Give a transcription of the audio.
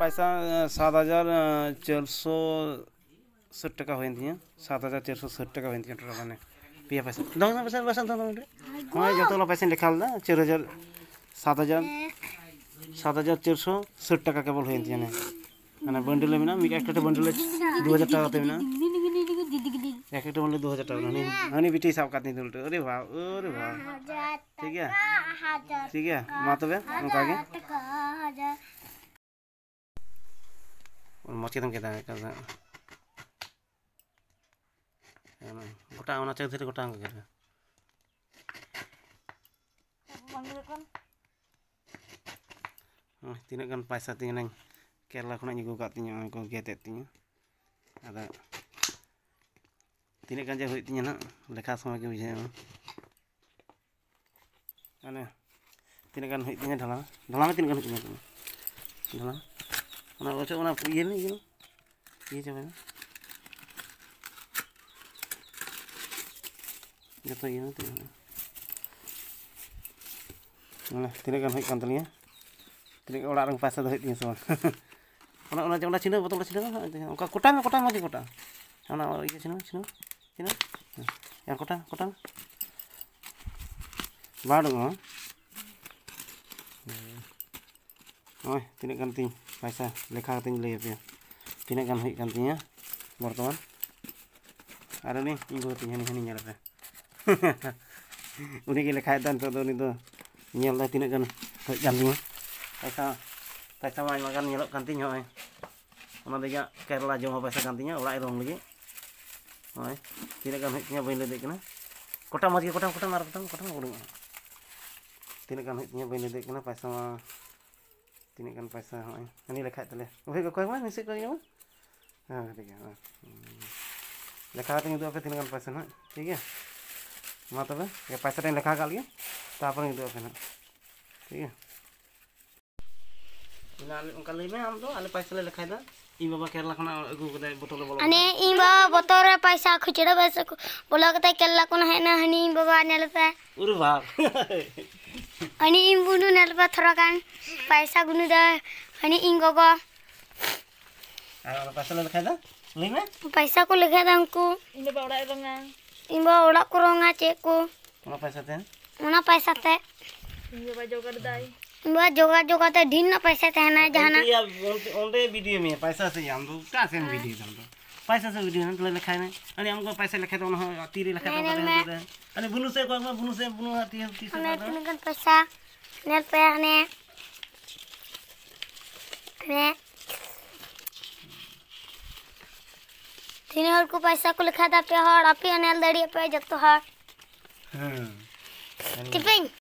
पैसा सात हज़ार चार सौ सठ टका हुई थी सात हज़ार चार सौ सठ टका हुई थी टोटल मैंने पिया पैसा दंग पैसा पैसा हाँ जो पैसा लिखा ला चार हज़ार सात हज़ार सात हज़ार चार सौ सठ टका केवल हुई थी मैंने बंडल में एक एक बंडल दो हज़ार टका ते में एक एक बंडल दो हज़ार टका हनी बेटी हिसाब का थी उल्टे अरे वाह अरे वाह ठीक है ठीक है माँ तबे उनका mosquito kita kita kita mana cek kita angkat kita oh tina kan paisa tina neng kela kuna nyi kuka tina ngang kong kia tet ada tina kan jahui tina na leka sama kia bisa ana tina kan hui tina dalam dalam tina kan dalam Una cosa, una puyen gitu. Iya coba. Jatuh ini iya tuh. Nah, tidak kan hik kantelnya. Tidak kan, orang pasar tuh hiknya semua. Ona ona jangan cina, betul cina kan? Oka kutang, kutang masih kutang. Ona oh, iya cina, cina, cina. Nah, yang kutang, kutang. Baru nggak? Oh, tidak ganti, bisa leka ganti lihat ya. Tidak ganti gantinya, wortel. Ada nih, ini gue nih, ini nyala teh. Udah gila kaya tante itu nih tuh. Ini yang tadi nih kan, tuh gantinya. Bisa, bisa main makan nyelok gantinya, oi. Mana tiga, kayak lajung apa bisa gantinya, ulah air dong lagi. Oi, tidak ganti punya bayi kena. Kota masih kota, kota marah kota, kota mau dong. Tidak ganti punya kena, bisa mah. ᱛᱤᱱᱟᱹᱜ ᱜᱟᱱ ᱯᱚᱭᱥᱟ ᱦᱚᱸᱜᱼᱚᱭ ᱦᱟᱹᱱᱤ ᱞᱮᱠᱷᱟᱡ ᱛᱟᱞᱮ ᱚᱠᱚᱭ ᱠᱚ ᱠᱚᱭᱢᱟ ᱱᱤᱥᱤ ᱠᱚ ᱧᱟᱢᱟ ᱦᱮᱸ ᱴᱷᱤᱠ ᱜᱮᱭᱟ ᱞᱮᱠᱷᱟ ᱠᱟᱛᱮᱧ ᱩᱫᱩᱜ ᱟᱯᱮ ᱛᱤᱱᱟᱹᱜ ᱜᱟᱱ ᱯᱚᱭᱥᱟ ᱦᱟᱸᱜ ᱴᱷᱤᱠ ᱜᱮᱭᱟ ᱢᱟ ᱛᱚᱵᱮ ᱯᱚᱭᱥᱟ ᱴᱟᱧ ᱞᱮᱠᱷᱟ ᱠᱟᱜ ᱞᱮᱜᱮ ᱛᱟᱨᱯᱚᱨᱮᱧ ᱩᱫᱩᱜ ᱟᱯᱮ ᱦᱟᱸᱜ ᱴᱷᱤक ᱜᱮᱭᱟ ᱚᱱᱠᱟ ᱞᱟᱹᱭ ᱢᱮ ᱟᱢ ᱫᱚ ᱟᱞᱮ ᱯᱚᱭᱥᱟ ᱞᱮ ᱞᱮᱠᱷᱟᱭᱫᱟ ᱤᱧ ᱵᱟᱵᱟ ᱠᱮᱨᱞᱟ ᱠᱷᱚᱱᱟᱜ ᱟᱹᱜᱩ ᱠᱟᱫᱟᱭ ᱵᱳᱛᱚᱞ ᱵᱚᱞᱚ ᱟᱱᱮ ᱤᱧ ᱵᱟᱵᱟ ᱵᱳᱛᱚᱞ ᱨᱮ ᱯᱚᱭᱥᱟ ᱠᱷᱩᱪᱲᱟᱹ ᱯᱚᱭᱥᱟ ᱵᱚᱞᱚ ᱠᱟᱛᱮ ᱠᱮᱨᱞᱟ ᱠᱷᱚᱱ ᱦᱮᱡ ᱮᱱᱟ ᱦᱟᱹᱱᱤ ᱤᱧ ᱵᱟᱵᱟ ᱧᱮᱞᱛᱮ ᱩᱨ ᱵᱟᱵ अनि इम गुनु नलबा थोराकान पैसा गुनु द गगो पैसा ले को लिखा रंगा इम चेक को उना पैसा ते जोगा जोगा तो ढीन पैसा तहना जहाना वीडियो में पैसा से हम तो कहां से वीडियो हम तो पैसा से उड़ी तोले लेखाए ना अरे हमको पैसा लेखा दउन हो तीरे लेखा तो हो अनि बुनु से को बुनु से बुनु आती है तीस ने कौन पैसा ने पैर ने ने तीन और को पैसा को लिखा था पे हर अपी अनल दड़ी पे जत हर हां टिपिंग